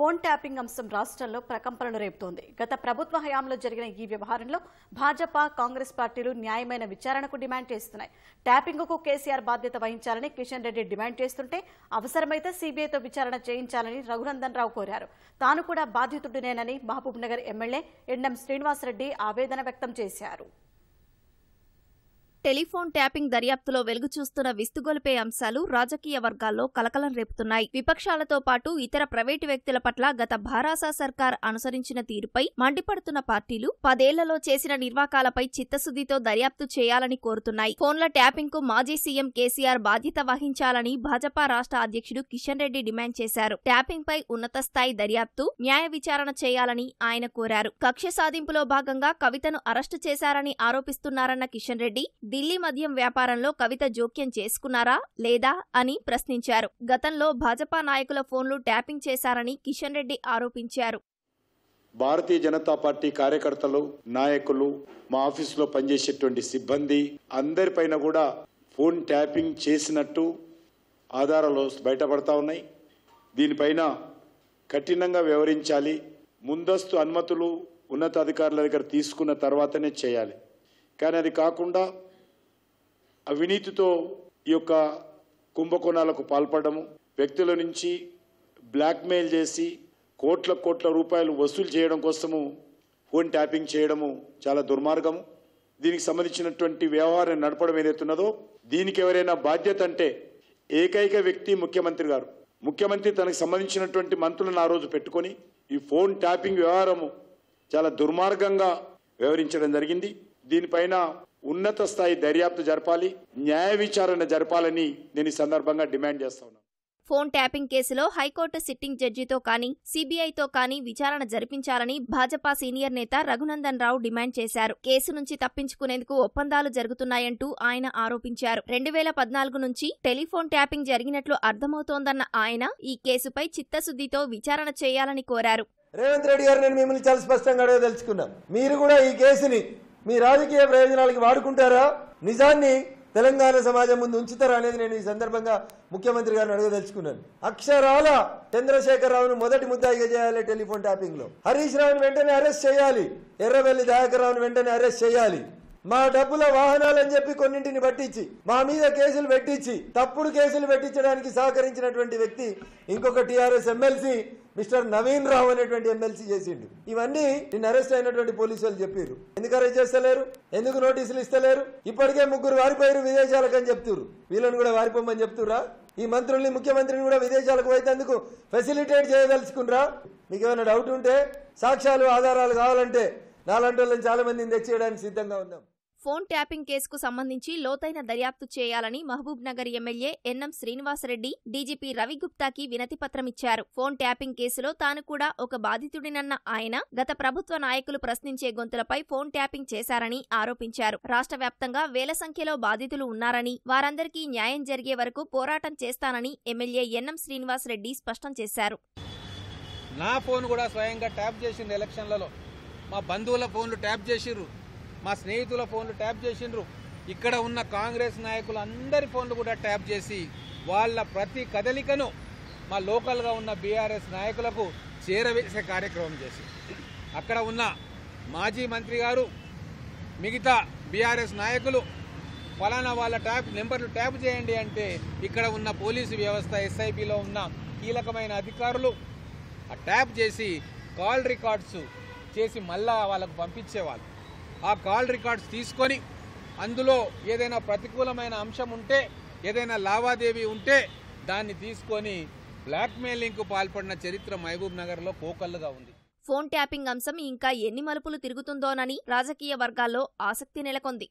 phone tapping అంశం రాష్ట్రంలో ప్రకంపనలు రేపుతోంది గత ప్రభుత్వ హయాంలో జరిగిన ఈ వ్యవహారంలో భాజపా కాంగ్రెస్ పార్టీలు న్యాయమైన విచారణకు డిమాండ్ చేస్తున్నాయి కు కేసీఆర్ బాధ్యత వహించాలని కిషన్ రెడ్డి డిమాండ్ చేస్తుంటే అవసరమైతే సీబీఐతో విచారణ చేయించాలని రఘునందన్ రావు కోరారు తాను కూడా బాధితుడినేనని మహబూబ్ నగర్ ఎమ్మెల్యే ఎండం శ్రీనివాసరెడ్డి ఆవేదన వ్యక్తం చేశారు టెలిఫోన్ ట్యాపింగ్ దర్యాప్తులో వెలుగు చూస్తున్న విస్తుగొలిపే అంశాలు రాజకీయ వర్గాల్లో కలకలం రేపుతున్నాయి విపక్షాలతో పాటు ఇతర ప్రైవేటు వ్యక్తుల పట్ల గత భారాసా సర్కార్ అనుసరించిన తీరుపై మండిపడుతున్న పార్టీలు పదేళ్లలో చేసిన నిర్వాకాలపై చిత్తశుద్దితో దర్యాప్తు చేయాలని కోరుతున్నాయి ఫోన్ల ట్యాపింగ్ మాజీ సీఎం కేసీఆర్ బాధ్యత వహించాలని భాజపా రాష్ట్ర అధ్యక్షుడు కిషన్ రెడ్డి డిమాండ్ చేశారు ట్యాపింగ్ పై ఉన్నత స్థాయి దర్యాప్తు న్యాయ విచారణ చేయాలని ఆయన కోరారు కక్ష సాధింపులో భాగంగా కవితను అరెస్టు చేశారని ఆరోపిస్తున్నారన్న కిషన్ రెడ్డి ఢిల్లీ మద్యం వ్యాపారంలో కవిత జోక్యం చేసుకున్నారా లేదా అని ప్రశ్నించారు గతంలో భాజపా నాయకుల ఫోన్లు ట్యాపింగ్ చేశారని కిషన్ రెడ్డి ఆరోపించారు భారతీయ జనతా పార్టీ కార్యకర్తలు నాయకులు మా ఆఫీసులో పనిచేసేటువంటి సిబ్బంది అందరిపైన కూడా ఫోన్ ట్యాపింగ్ చేసినట్టు ఆధారాలు బయటపడతా ఉన్నాయి దీనిపైన కఠినంగా వ్యవహరించాలి ముందస్తు అనుమతులు ఉన్నతాధికారుల దగ్గర తీసుకున్న తర్వాతనే చేయాలి కానీ అది కాకుండా అవినీతితో ఈ యొక్క కుంభకోణాలకు పాల్పడము వ్యక్తుల నుంచి బ్లాక్మెయిల్ చేసి కోట్ల కోట్ల రూపాయలు వసూలు చేయడం కోసము ఫోన్ ట్యాపింగ్ చేయడము చాలా దుర్మార్గము దీనికి సంబంధించినటువంటి వ్యవహారం నడపడం ఏదైతున్నదో దీనికి ఎవరైనా బాధ్యత అంటే ఏకైక వ్యక్తి ముఖ్యమంత్రి గారు ముఖ్యమంత్రి తనకు సంబంధించినటువంటి మంత్రులను ఆ రోజు పెట్టుకొని ఈ ఫోన్ ట్యాపింగ్ వ్యవహారము చాలా దుర్మార్గంగా వ్యవహరించడం జరిగింది దీనిపైన ఉన్నత స్థాయి దర్యాప్తు జరపాలి న్యాయ విచారణ జరపాలని నేను ఈ సందర్భంగా డిమాండ్ చేస్తా ఫోన్ ట్యాపింగ్ కేసులో హైకోర్టు సిట్టింగ్ జడ్జితో కానీ సీబీఐతో కానీ విచారణ జరిపించాలని భాజపా సీనియర్ నేత రఘునందన్ రావు డిమాండ్ చేశారు కేసు నుంచి తప్పించుకునేందుకు ఒప్పందాలు జరుగుతున్నాయంటూ ఆయన ఆరోపించారు రెండు వేల పద్నాలుగు నుంచి టెలిఫోన్ ట్యాపింగ్ జరిగినట్లు అర్థమవుతోందన్న ఆయన ఈ కేసుపై చిత్తశుద్దితో విచారణ చేయాలని కోరారు రేవంత్ రెడ్డి గారు నేను మిమ్మల్ని చాలా స్పష్టంగా తెలుసుకున్నాను మీరు కూడా ఈ కేసుని మీ రాజకీయ ప్రయోజనాలకి వాడుకుంటారా నిజాన్ని తెలంగాణ సమాజం ముందు ఉంచుతారా అనేది నేను ఈ సందర్భంగా ముఖ్యమంత్రి గారిని అడగదలుచుకున్నాను అక్షరాల చంద్రశేఖరరావును మొదటి ముద్దాయిగా చేయాలి టెలిఫోన్ ట్యాపింగ్ లో హరీష్ రావును వెంటనే అరెస్ట్ చేయాలి ఎర్రవెల్లి దయాకర్ రావును వెంటనే అరెస్ట్ చేయాలి మా డబ్బుల వాహనాలని చెప్పి కొన్నింటిని పట్టించి మా మీద కేసులు పెట్టించి తప్పుడు కేసులు పెట్టించడానికి సహకరించినటువంటి వ్యక్తి ఇంకొక TRS MLC mister Naveen Rao అనేటువంటి ఎమ్మెల్సీ చేసిండు ఇవన్నీ నిన్న అరెస్ట్ అయినటువంటి పోలీసు వాళ్ళు చెప్పారు ఎందుకు అరెస్ట్ చేస్తలేరు ఎందుకు నోటీసులు ఇస్తలేరు ఇప్పటికే ముగ్గురు వారిపోయారు అని చెప్తున్నారు వీళ్ళని కూడా వారిపోమని చెప్తురా ఈ మంత్రుల్ని ముఖ్యమంత్రిని కూడా విదేశాలకు పోయేందుకు ఫెసిలిటేట్ చేయదలుచుకున్నారా మీకు ఏమైనా డౌట్ ఉంటే సాక్ష్యాలు ఆధారాలు కావాలంటే నాలుగు వాళ్ళని చాలా మందిని తెచ్చేయడానికి సిద్ధంగా ఉందాం ఫోన్ ట్యాపింగ్ కేసుకు సంబంధించి లోతైన దర్యాప్తు చేయాలని మహబూబ్ నగర్ ఎమ్మెల్యే ఎన్ఎం శ్రీనివాసరెడ్డి డీజీపీ రవిగుప్తాకి వినతిపత్రమిచ్చారు ఫోన్ ట్యాపింగ్ కేసులో తాను కూడా ఒక బాధితుడినన్న ఆయన గత ప్రభుత్వ నాయకులు ప్రశ్నించే గొంతులపై ఫోన్ ట్యాపింగ్ చేశారని ఆరోపించారు రాష్ట్ర వ్యాప్తంగా వేల సంఖ్యలో బాధితులు ఉన్నారని వారందరికీ న్యాయం జరిగే వరకు పోరాటం చేస్తానని ఎమ్మెల్యే ఎన్ఎం శ్రీనివాసరెడ్డి స్పష్టం చేశారు నా ఫోన్ కూడా స్వయంగా ట్యాప్ చేసింది ఎలక్షన్లలో మా బంధువుల ఫోన్లు ట్యాప్ చేసిర్రు మా స్నేహితుల ఫోన్లు ట్యాప్ చేసిండ్రు ఇక్కడ ఉన్న కాంగ్రెస్ నాయకులు అందరి ఫోన్లు కూడా ట్యాప్ చేసి వాళ్ళ ప్రతి కదలికను మా లోకల్గా ఉన్న బీఆర్ఎస్ నాయకులకు చేరవేసే కార్యక్రమం చేసి అక్కడ ఉన్న మాజీ మంత్రి గారు మిగతా బీఆర్ఎస్ నాయకులు ఫలానా వాళ్ళ ట్యాప్ నెంబర్లు ట్యాప్ చేయండి అంటే ఇక్కడ ఉన్న పోలీసు వ్యవస్థ ఎస్ఐపిలో ఉన్న కీలకమైన అధికారులు ఆ ట్యాప్ చేసి కాల్ రికార్డ్స్ చేసి మళ్ళా వాళ్ళకు పంపించేవాళ్ళు ఆ కాల్ రికార్డ్స్ తీసుకొని అందులో ఏదైనా ప్రతికూలమైన అంశం ఉంటే ఏదైనా లావాదేవీ ఉంటే దాన్ని తీసుకొని కు పాల్పడిన చరిత్ర మహబూబ్ నగర్లో కోకల్లుగా ఉంది ఫోన్ ట్యాపింగ్ అంశం ఇంకా ఎన్ని మలుపులు తిరుగుతుందోనని రాజకీయ వర్గాల్లో ఆసక్తి నెలకొంది